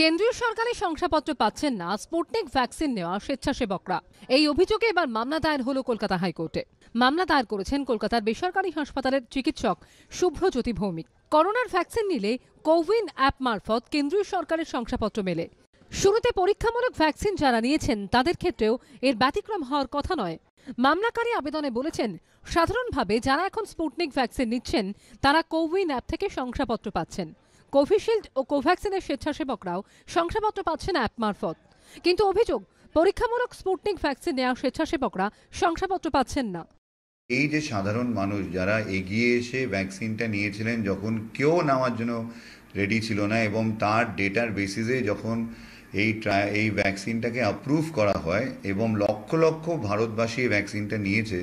কেন্দ্রীয় সরকারের শংসাপত্র পাচ্ছেন না স্পুটনিক ভ্যাকসিন নেওয়া স্বেচ্ছাসেবকরা এই অভিযোগে এবার মামলা দায়ের হল কলকাতা হাইকোর্টে মামলা দায়ের করেছেন কলকাতার বেসরকারি হাসপাতালের চিকিৎসক শুভ্রজ্যোতি ভৌমিক করোনার ভ্যাকসিন নিলে কোউইন অ্যাপ মারফত কেন্দ্রীয় সরকারের শংসাপত্র মেলে শুরুতে পরীক্ষামূলক ভ্যাকসিন যারা নিয়েছেন তাদের ক্ষেত্রেও এর ব্যতিক্রম হওয়ার কথা নয় মামলাকারী আবেদনে বলেছেন সাধারণভাবে যারা এখন স্পুটনিক ভ্যাকসিন নিচ্ছেন তারা কোউইন অ্যাপ থেকে শংসাপত্র পাচ্ছেন কোভিশিল্ড ও কোভ্যাক্সিনের স্বেচ্ছাসেবকরাও শংসাপত্র পাচ্ছেন অ্যাপ মারফত কিন্তু অভিযোগ পরীক্ষামূলক স্পুটনিক ভ্যাকসিন নেওয়া স্বেচ্ছাসেবকরা শংসাপত্র পাচ্ছেন না এই যে সাধারণ মানুষ যারা এগিয়ে এসে ভ্যাকসিনটা নিয়েছিলেন যখন কেউ নেওয়ার জন্য রেডি ছিল না এবং তার ডেটার বেসিসে যখন এই ট্রা এই ভ্যাকসিনটাকে অ্যাপ্রুভ করা হয় এবং লক্ষ লক্ষ ভারতবাসী এই ভ্যাকসিনটা নিয়েছে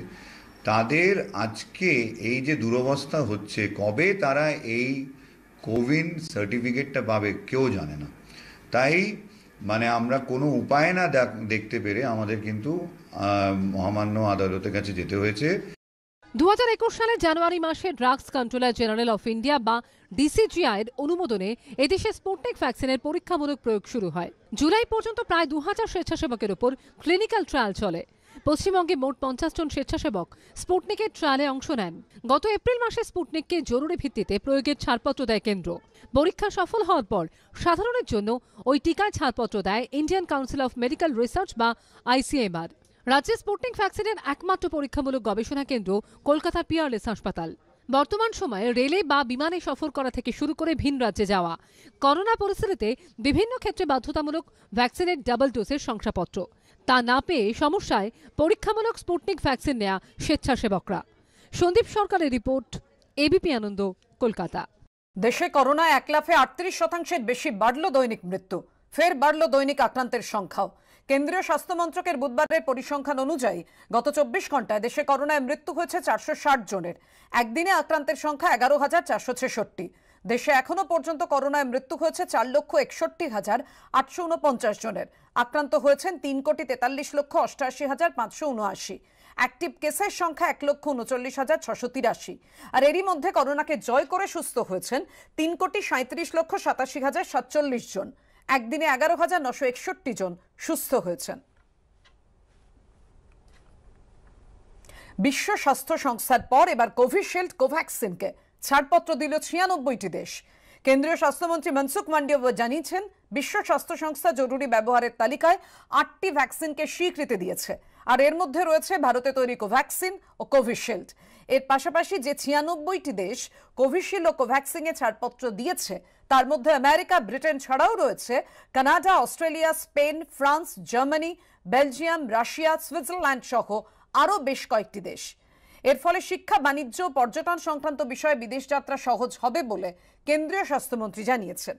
তাদের আজকে এই যে দুরবস্থা হচ্ছে কবে তারা এই কোভিন সার্টিফিকেটটা পাবে কেউ জানে না তাই মানে আমরা কোনো উপায় না দেখতে পেরে আমাদের কিন্তু মহামান্য আদালতের কাছে যেতে হয়েছে দু সালে জানুয়ারি মাসে drugs controller general of India বা ডিসিজিআই এর অনুমোদনে এদেশে স্পুটনিক ভ্যাকসিনের পরীক্ষামূলক প্রয়োগ শুরু হয় জুলাই পর্যন্ত প্রায় দু হাজার স্বেচ্ছাসেবকের ওপর ক্লিনিক্যাল ট্রায়াল চলে পশ্চিমবঙ্গে মোট পঞ্চাশ জন স্বেচ্ছাসেবক স্পুটনিকের ট্রায়ালে অংশ নেন গত এপ্রিল মাসে স্পুটনিককে জরুরি ভিত্তিতে প্রয়োগের ছাড়পত্র দেয় কেন্দ্র পরীক্ষা সফল হওয়ার পর সাধারণের জন্য ওই টিকায় ছাড়পত্র দেয় Indian council of medical research বা আইসিএমআর রাজ্যে স্পুটনিক ভ্যাকসিনের একমাত্র পরীক্ষামূলক গবেষণা কেন্দ্র কলকাতা পিয়ারলেস হাসপাতাল বর্তমান সময়ে রেলে বা বিমানে সফর করা থেকে শুরু করে ভিন রাজ্যে যাওয়া করোনা পরিস্থিতিতে বিভিন্ন ক্ষেত্রে বাধ্যতামূলক ভ্যাকসিনের ডাবল ডোজের শংসাপত্র তা না পেয়ে সমস্যায় পরীক্ষামূলক স্পুটনিক ভ্যাকসিন নেয়া স্বেচ্ছাসেবকরা সন্দীপ সরকারের রিপোর্ট এবিপি আনন্দ কলকাতা দেশে করোনায় এক লাফে আটত্রিশ শতাংশের বেশি বাড়ল দৈনিক মৃত্যু ফের বাড়ল দৈনিক আক্রান্তের সংখ্যাও কেন্দ্রীয় স্বাস্থ্য মন্ত্রকের বুধবারের পরিসংখ্যান অনুযায়ী গত চব্বিশ ঘন্টায় দেশে করোনায় মৃত্যু হয়েছে চারশো জনের একদিনে আক্রান্তের সংখ্যা এগারো হাজার চারশো ছেষট্টি দেশে এখনো পর্যন্ত করোনায় মৃত্যু হয়েছে চার লক্ষ একষট্টি হাজার আটশো উনপঞ্চাশ জনের আক্রান্ত হয়েছেন তিন কোটি তেতাল্লিশ লক্ষ অষ্টাশি হাজার পাঁচশো উনআশি অ্যাক্টিভ কেসের সংখ্যা এক লক্ষ উনচল্লিশ হাজার ছশো তিরাশি আর এরই মধ্যে করোনাকে জয় করে সুস্থ হয়েছেন তিন কোটি সাঁত্রিশ লক্ষ সাতাশি হাজার সাতচল্লিশ জন একদিনে এগারো হাজার নশো একষট্টি জন সুস্থ হয়েছেন বিশ্ব স্বাস্থ্য সংস্থার পর এবার কোভিশিল্ড কোভ্যাক্সিনকে ছাড়পত্র দিল ছিয়ানব্বইটি দেশ কেন্দ্রীয় স্বাস্থ্যমন্ত্রী মনসুখ মান্ডিয়া জানিয়েছেন বিশ্ব স্বাস্থ্য সংস্থা জরুরি ব্যবহারের তালিকায় আটটি ভ্যাকসিনকে স্বীকৃতি দিয়েছে আর এর মধ্যে রয়েছে ভারতে তৈরি কোভ্যাক্সিন ও কোভিশিল্ড এর পাশাপাশি যে ছিয়ানব্বইটি দেশ কোভিশিল্ড ও কোভ্যাক্সিনে ছাড়পত্র দিয়েছে তার মধ্যে আমেরিকা ব্রিটেন ছাড়াও রয়েছে Canada Australia Spain France Germany Belgium Russia Switzerland সহ আরও বেশ কয়েকটি দেশ এর ফলে শিক্ষা বাণিজ্য পর্যটন সংক্রান্ত বিষয়ে বিদেশ যাত্রা সহজ হবে বলে কেন্দ্রীয় স্বাস্থ্যমন্ত্রী জানিয়েছেন